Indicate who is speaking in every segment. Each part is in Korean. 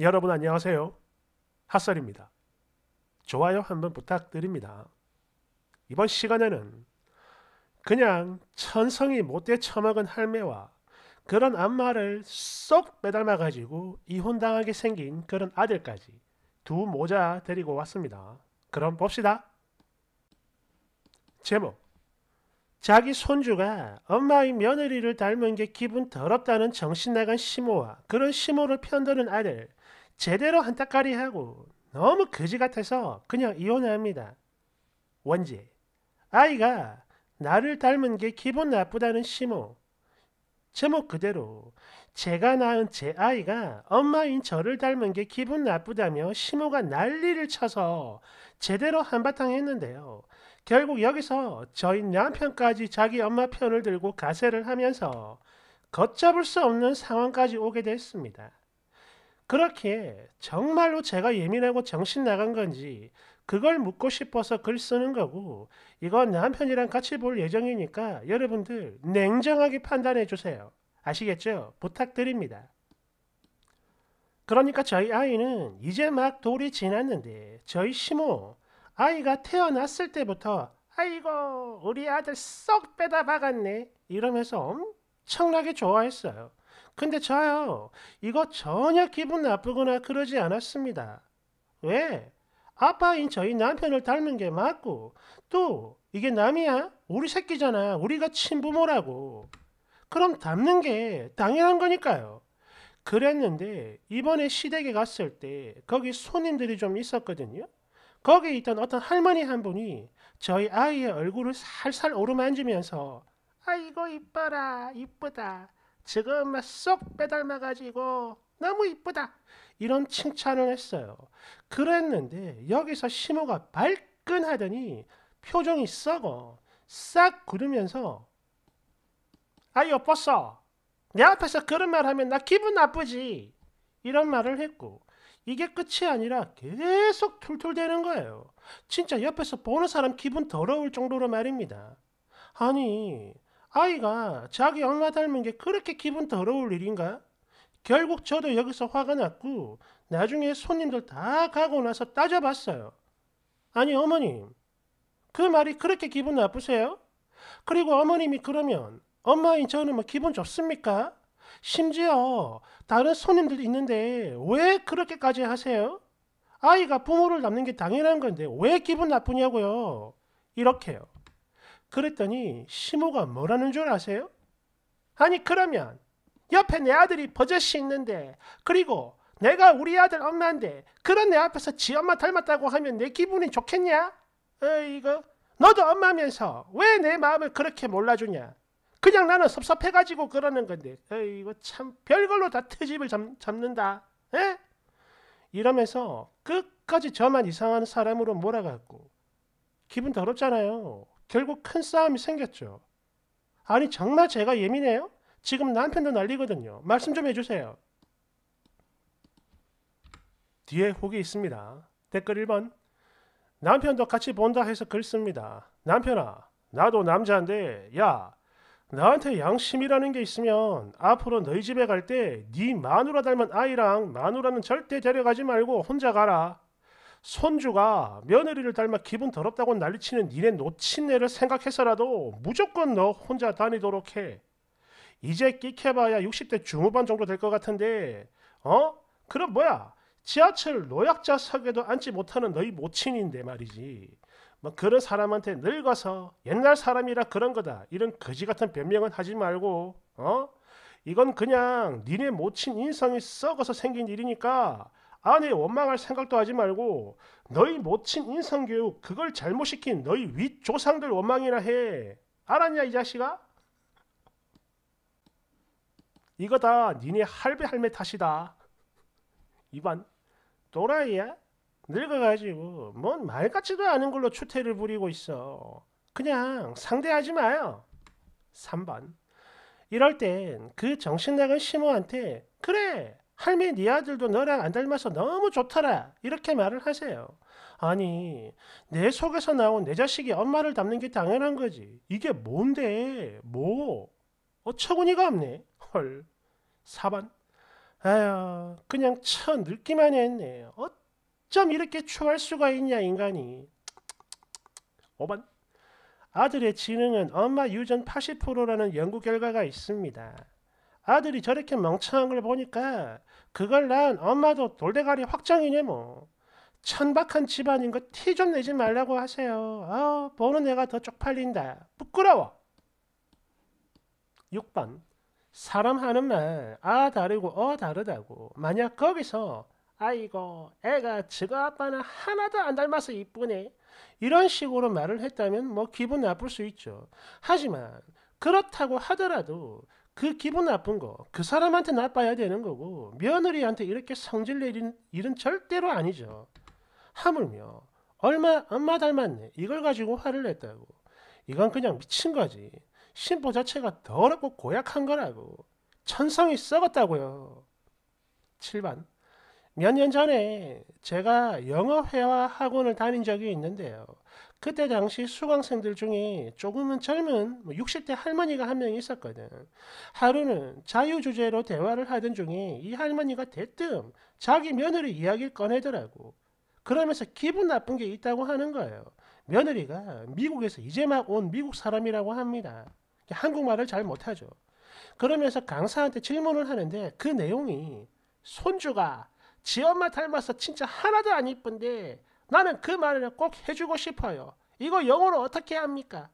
Speaker 1: 여러분 안녕하세요. 핫설입니다. 좋아요 한번 부탁드립니다. 이번 시간에는 그냥 천성이 못돼 처먹은 할매와 그런 안마를 쏙 매닮아가지고 이혼당하게 생긴 그런 아들까지 두 모자 데리고 왔습니다. 그럼 봅시다. 제목 자기 손주가 엄마의 며느리를 닮은 게 기분 더럽다는 정신나간 시모와 그런 시모를 편드는 아들 제대로 한타까리하고 너무 거지 같아서 그냥 이혼합니다. 원지 아이가 나를 닮은 게 기분 나쁘다는 심호 제목 그대로 제가 낳은 제 아이가 엄마인 저를 닮은 게 기분 나쁘다며 심호가 난리를 쳐서 제대로 한바탕 했는데요. 결국 여기서 저희 남편까지 자기 엄마 편을 들고 가세를 하면서 걷잡을 수 없는 상황까지 오게 됐습니다. 그렇게 정말로 제가 예민하고 정신 나간 건지 그걸 묻고 싶어서 글 쓰는 거고 이건 남편이랑 같이 볼 예정이니까 여러분들 냉정하게 판단해 주세요. 아시겠죠? 부탁드립니다. 그러니까 저희 아이는 이제 막 돌이 지났는데 저희 시모 아이가 태어났을 때부터 아이고 우리 아들 쏙 빼다 박았네 이러면서 엄청나게 좋아했어요. 근데 저요, 이거 전혀 기분 나쁘거나 그러지 않았습니다. 왜? 아빠인 저희 남편을 닮은 게 맞고, 또, 이게 남이야? 우리 새끼잖아. 우리가 친부모라고. 그럼 닮는 게 당연한 거니까요. 그랬는데, 이번에 시댁에 갔을 때, 거기 손님들이 좀 있었거든요. 거기에 있던 어떤 할머니 한 분이 저희 아이의 얼굴을 살살 오르만지면서, 아이고, 이뻐라, 이쁘다. 지금 쏙 빼닮아가지고 너무 이쁘다 이런 칭찬을 했어요. 그랬는데 여기서 심호가 발끈하더니 표정이 썩어 싹 굳으면서 아이 여뻤서내 앞에서 그런 말 하면 나 기분 나쁘지 이런 말을 했고 이게 끝이 아니라 계속 툴툴대는 거예요. 진짜 옆에서 보는 사람 기분 더러울 정도로 말입니다. 아니 아이가 자기 엄마 닮은 게 그렇게 기분 더러울 일인가? 결국 저도 여기서 화가 났고 나중에 손님들 다 가고 나서 따져봤어요. 아니 어머님, 그 말이 그렇게 기분 나쁘세요? 그리고 어머님이 그러면 엄마인 저는 뭐 기분 좋습니까? 심지어 다른 손님들 있는데 왜 그렇게까지 하세요? 아이가 부모를 닮는 게 당연한 건데 왜 기분 나쁘냐고요? 이렇게요. 그랬더니 시모가 뭐라는 줄 아세요? 아니 그러면 옆에 내 아들이 버젓이 있는데 그리고 내가 우리 아들 엄마인데 그런 내 앞에서 지 엄마 닮았다고 하면 내 기분이 좋겠냐? 이거 너도 엄마면서 왜 내 마음을 그렇게 몰라주냐? 그냥 나는 섭섭해가지고 그러는 건데 이거 참 별걸로 다 트집을 잡, 잡는다. 에? 이러면서 끝까지 저만 이상한 사람으로 몰아갔고 기분 더럽잖아요. 결국 큰 싸움이 생겼죠. 아니 정말 제가 예민해요? 지금 남편도 난리거든요. 말씀 좀 해주세요. 뒤에 혹이 있습니다. 댓글 1번 남편도 같이 본다 해서 글 씁니다. 남편아 나도 남자인데 야 나한테 양심이라는 게 있으면 앞으로 너희 집에 갈 때 네 마누라 닮은 아이랑 마누라는 절대 데려가지 말고 혼자 가라. 손주가 며느리를 닮아 기분 더럽다고 난리치는 니네 노친네를 생각해서라도 무조건 너 혼자 다니도록 해. 이제 끼켜봐야 60대 중후반 정도 될 것 같은데 어? 그럼 뭐야? 지하철 노약자석에도 앉지 못하는 너희 모친인데 말이지. 뭐 그런 사람한테 늙어서 옛날 사람이라 그런 거다. 이런 거지 같은 변명은 하지 말고 어? 이건 그냥 니네 모친 인성이 썩어서 생긴 일이니까 아내 원망할 생각도 하지 말고 너희 모친 인성교육 그걸 잘못시킨 너희 윗조상들 원망이나 해. 알았냐 이 자식아? 이거 다 니네 할배 할매 탓이다. 이반 또라이야? 늙어가지고 뭔 말 같지도 않은 걸로 추태를 부리고 있어. 그냥 상대하지 마요. 3번 이럴 땐 그 정신 나간 시모한테 그래 할매 니 네 아들도 너랑 안 닮아서 너무 좋더라 이렇게 말을 하세요. 아니 내 속에서 나온 내 자식이 엄마를 닮는 게 당연한 거지. 이게 뭔데 뭐 어처구니가 없네. 헐 4번 아휴 그냥 처 늙기만 했네. 어쩜 이렇게 추할 수가 있냐 인간이. 5번 아들의 지능은 엄마 유전 80%라는 연구 결과가 있습니다. 아들이 저렇게 멍청한 걸 보니까 그걸 난 엄마도 돌대가리 확정이네 뭐. 천박한 집안인 거 티 좀 내지 말라고 하세요. 아, 보는 애가 더 쪽팔린다. 부끄러워. 6번. 사람 하는 말, 아 다르고 어 다르다고. 만약 거기서, 아이고, 애가 지가 아빠는 하나도 안 닮아서 이쁘네. 이런 식으로 말을 했다면 뭐 기분 나쁠 수 있죠. 하지만, 그렇다고 하더라도 그 기분 나쁜 거, 그 사람한테 나빠야 되는 거고, 며느리한테 이렇게 성질 내린 일은 절대로 아니죠. 하물며, 얼마, 엄마 닮았네. 이걸 가지고 화를 냈다고. 이건 그냥 미친 거지. 신보 자체가 더럽고 고약한 거라고. 천성이 썩었다고요. 7번. 몇년 전에 제가 영어 회화 학원을 다닌 적이 있는데요. 그때 당시 수강생들 중에 조금은 젊은 60대 뭐 할머니가 한 명 있었거든. 하루는 자유주제로 대화를 하던 중에 이 할머니가 대뜸 자기 며느리 이야기를 꺼내더라고. 그러면서 기분 나쁜 게 있다고 하는 거예요. 며느리가 미국에서 이제 막 온 미국 사람이라고 합니다. 한국말을 잘 못하죠. 그러면서 강사한테 질문을 하는데 그 내용이 손주가 지 엄마 닮아서 진짜 하나도 안 이쁜데 나는 그 말을 꼭 해주고 싶어요. 이거 영어로 어떻게 합니까?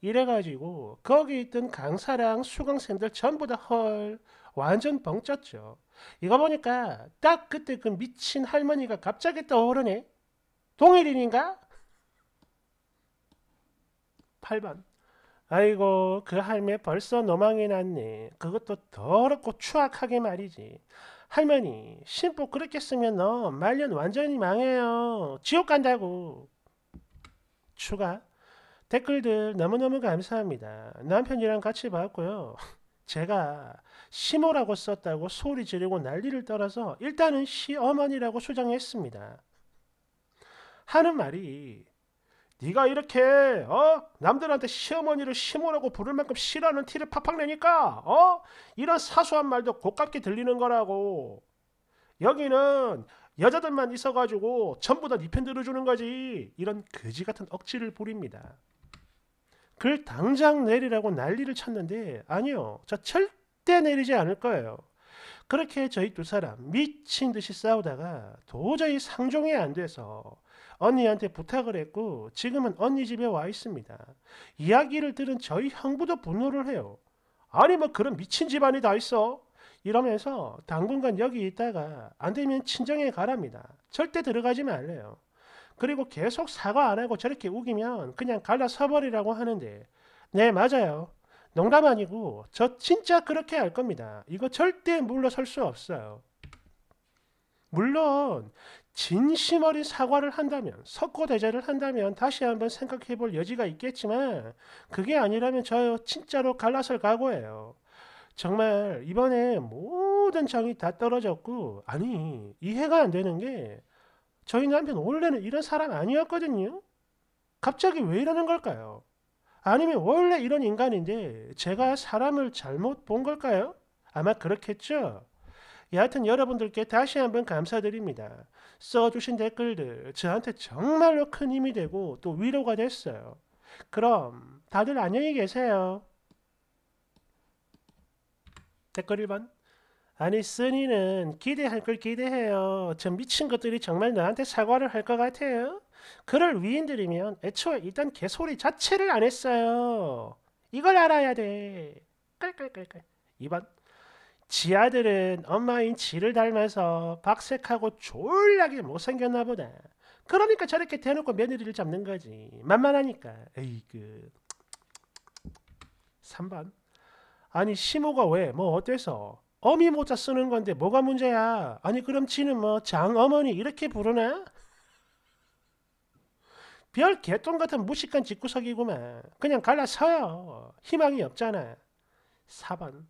Speaker 1: 이래가지고 거기 있던 강사랑 수강생들 전부 다 헐 완전 벙쪘죠. 이거 보니까 딱 그때 그 미친 할머니가 갑자기 떠오르네. 동일인인가? 8번. 아이고 그 할매 벌써 노망이 났네. 그것도 더럽고 추악하게 말이지. 할머니, 신부 그렇게 쓰면 너 말년 완전히 망해요. 지옥 간다고. 추가. 댓글들 너무너무 감사합니다. 남편이랑 같이 봤고요. 제가 시모라고 썼다고 소리 지르고 난리를 떨어서 일단은 시어머니라고 수정했습니다. 하는 말이 네가 이렇게 어 남들한테 시어머니를 시모라고 부를 만큼 싫어하는 티를 팍팍 내니까 어 이런 사소한 말도 고깝게 들리는 거라고 여기는 여자들만 있어가지고 전부 다 니편 네 들어주는 거지 이런 거지 같은 억지를 부립니다. 그걸 당장 내리라고 난리를 쳤는데 아니요 저 절대 내리지 않을 거예요. 그렇게 저희 두 사람 미친 듯이 싸우다가 도저히 상종이 안 돼서 언니한테 부탁을 했고 지금은 언니 집에 와 있습니다. 이야기를 들은 저희 형부도 분노를 해요. 아니 뭐 그런 미친 집안이 다 있어? 이러면서 당분간 여기 있다가 안 되면 친정에 가랍니다. 절대 들어가지 말래요. 그리고 계속 사과 안 하고 저렇게 우기면 그냥 갈라서버리라고 하는데 네 맞아요. 농담 아니고 저 진짜 그렇게 할 겁니다. 이거 절대 물러설 수 없어요. 물론 진심 어린 사과를 한다면 석고 대제를 한다면 다시 한번 생각해 볼 여지가 있겠지만 그게 아니라면 저 진짜로 갈라설 각오예요. 정말 이번에 모든 정이 다 떨어졌고 아니 이해가 안 되는 게 저희 남편 원래는 이런 사람 아니었거든요. 갑자기 왜 이러는 걸까요? 아니면 원래 이런 인간인데 제가 사람을 잘못 본 걸까요? 아마 그렇겠죠. 예, 여하튼 여러분들께 다시 한번 감사드립니다. 써주신 댓글들 저한테 정말로 큰 힘이 되고 또 위로가 됐어요. 그럼 다들 안녕히 계세요. 댓글 1번 아니 쓰니는 기대할 걸 기대해요. 저 미친 것들이 정말 나한테 사과를 할 것 같아요. 그를 위인들이면 애초에 일단 개소리 자체를 안 했어요. 이걸 알아야 돼. 깔깔깔깔. 2번. 지 아들은 엄마인 지를 닮아서 박색하고 졸라게 못생겼나 보다. 그러니까 저렇게 대놓고 며느리를 잡는 거지. 만만하니까. 에이그. 3번. 아니 시모가 왜? 뭐 어때서? 어미 모자 쓰는 건데 뭐가 문제야? 아니 그럼 지는 뭐 장어머니 이렇게 부르나? 별 개똥 같은 무식한 짓구석이구만. 그냥 갈라서요. 희망이 없잖아. 4번.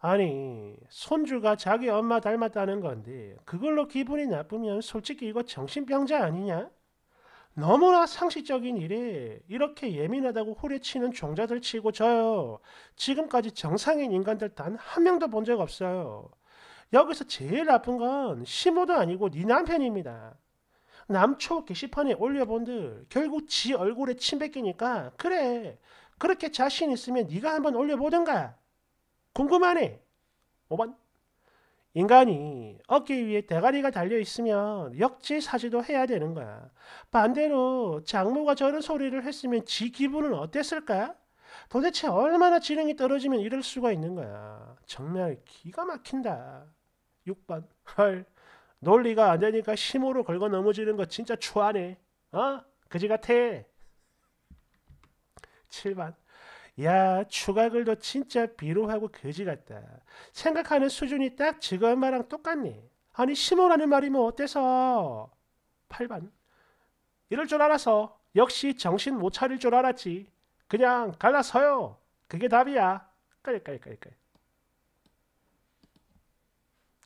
Speaker 1: 아니, 손주가 자기 엄마 닮았다는 건데 그걸로 기분이 나쁘면 솔직히 이거 정신병자 아니냐? 너무나 상식적인 일이 이렇게 예민하다고 후려치는 종자들 치고 저요. 지금까지 정상인 인간들 단 한 명도 본 적 없어요. 여기서 제일 나쁜 건 시모도 아니고 네 남편입니다. 남초 게시판에 올려본들 결국 지 얼굴에 침 뱉기니까 그래 그렇게 자신 있으면 네가 한번 올려보든가 궁금하네 5번 인간이 어깨 위에 대가리가 달려있으면 역지사지도 해야 되는 거야. 반대로 장모가 저런 소리를 했으면 지 기분은 어땠을까? 도대체 얼마나 지능이 떨어지면 이럴 수가 있는 거야. 정말 기가 막힌다. 6번 헐 논리가 안 되니까 힘으로 걸고 넘어지는 거 진짜 추하네. 어? 그지 같아. 7번. 야, 추가글도 진짜 비루하고 거지 같다. 생각하는 수준이 딱 지금 말랑 똑같네. 아니, 심오라는 말이 뭐 어때서? 8반 이럴 줄 알아서 역시 정신 못 차릴 줄 알았지. 그냥 갈라서요. 그게 답이야. 깔깔깔깔.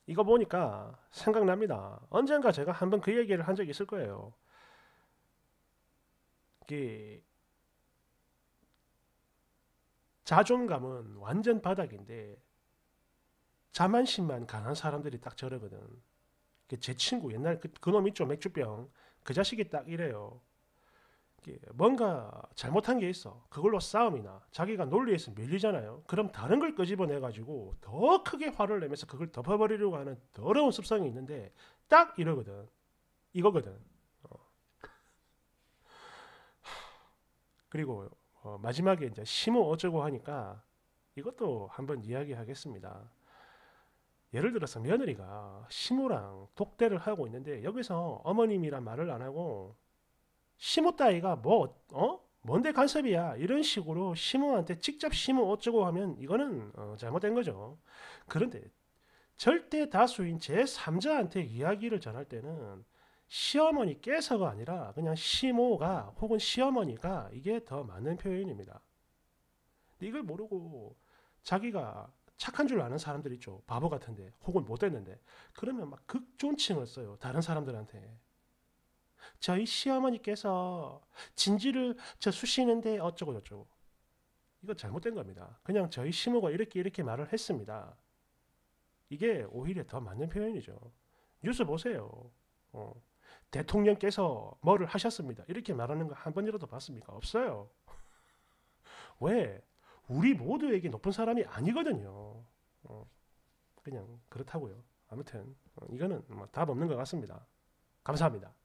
Speaker 1: 이거 보니까 생각납니다. 언젠가 제가 한번 그 얘기를 한 적이 있을 거예요. 그 자존감은 완전 바닥인데 자만심만 강한 사람들이 딱 저러거든. 그 제 친구 옛날 그, 그놈 있죠 맥주병 그 자식이 딱 이래요. 없기에 뭔가 잘못한 게 있어. 그걸로 싸움이나 자기가 논리에서 밀리잖아요. 그럼 다른 걸 끄집어내가지고 더 크게 화를 내면서 그걸 덮어버리려고 하는 더러운 습성이 있는데 딱 이러거든. 이거거든. 어. 그리고 어, 마지막에 이제 심호 어쩌고 하니까 이것도 한번 이야기하겠습니다. 예를 들어서 며느리가 심호랑 독대를 하고 있는데 여기서 어머님이란 말을 안 하고 시모 따위가 뭐 어? 뭔데 간섭이야 이런 식으로 시모한테 직접 시모 어쩌고 하면 이거는 어, 잘못된 거죠. 그런데 절대 다수인 제3자한테 이야기를 전할 때는 시어머니께서가 아니라 그냥 시모가 혹은 시어머니가 이게 더 맞는 표현입니다. 이걸 모르고 자기가 착한 줄 아는 사람들 있죠. 바보 같은데 혹은 못됐는데 그러면 막 극존칭을 써요. 다른 사람들한테. 저희 시어머니께서 진지를 저 수시는데 어쩌고저쩌고. 이거 잘못된 겁니다. 그냥 저희 시모가 이렇게 이렇게 말을 했습니다. 이게 오히려 더 맞는 표현이죠. 뉴스 보세요. 어. 대통령께서 뭐를 하셨습니다. 이렇게 말하는 거 한 번이라도 봤습니까? 없어요. 왜? 우리 모두에게 높은 사람이 아니거든요. 어. 그냥 그렇다고요. 아무튼 어, 이거는 뭐답 없는 것 같습니다. 감사합니다.